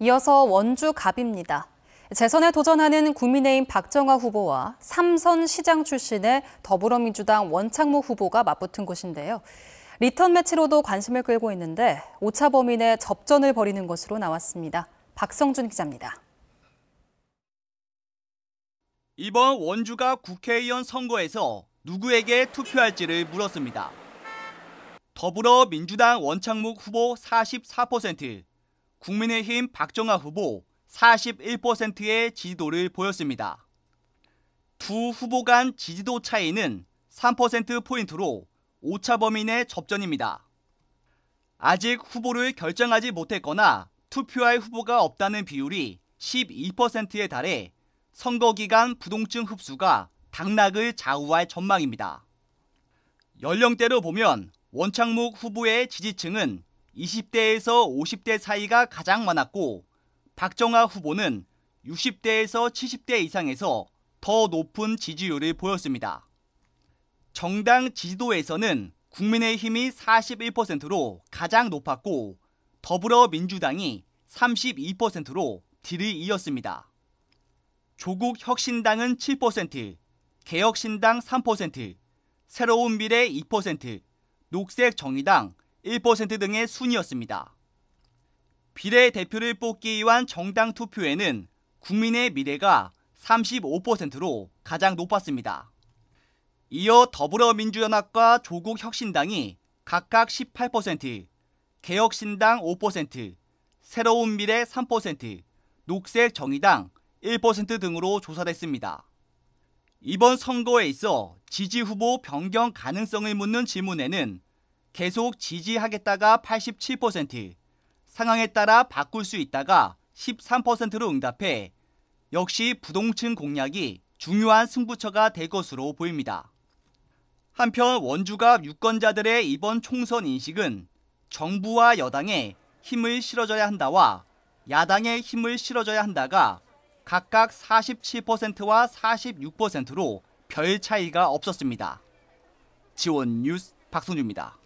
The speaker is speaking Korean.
이어서 원주 갑입니다. 재선에 도전하는 국민의힘 박정화 후보와 삼선 시장 출신의 더불어민주당 원창모 후보가 맞붙은 곳인데요. 리턴 매치로도 관심을 끌고 있는데 오차 범인의 접전을 벌이는 것으로 나왔습니다. 박성준 기자입니다. 이번 원주가 국회의원 선거에서 누구에게 투표할지를 물었습니다. 더불어민주당 원창목 후보 44%, 국민의힘 박정아 후보 41%의 지지도를 보였습니다. 두 후보 간 지지도 차이는 3%포인트로 오차 범위 내 접전입니다. 아직 후보를 결정하지 못했거나 투표할 후보가 없다는 비율이 12%에 달해 선거 기간 부동층 흡수가 당락을 좌우할 전망입니다. 연령대로 보면 원창목 후보의 지지층은 20대에서 50대 사이가 가장 많았고 박정아 후보는 60대에서 70대 이상에서 더 높은 지지율을 보였습니다. 정당 지지도에서는 국민의힘이 41%로 가장 높았고 더불어민주당이 32%로 뒤를 이었습니다. 조국 혁신당은 7%, 개혁신당 3%, 새로운 미래 2%, 녹색 정의당 1% 등의 순이었습니다. 비례대표를 뽑기 위한 정당 투표에는 국민의 미래가 35%로 가장 높았습니다. 이어 더불어민주연합과 조국혁신당이 각각 18%, 개혁신당 5%, 새로운 미래 3%, 녹색정의당 1% 등으로 조사됐습니다. 이번 선거에 있어 지지 후보 변경 가능성을 묻는 질문에는 계속 지지하겠다가 87%, 상황에 따라 바꿀 수 있다가 13%로 응답해 역시 부동층 공략이 중요한 승부처가 될 것으로 보입니다. 한편 원주갑 유권자들의 이번 총선 인식은 정부와 여당의 힘을 실어줘야 한다와 야당의 힘을 실어줘야 한다가 각각 47%와 46%로 별 차이가 없었습니다. 지원 뉴스 박성주입니다.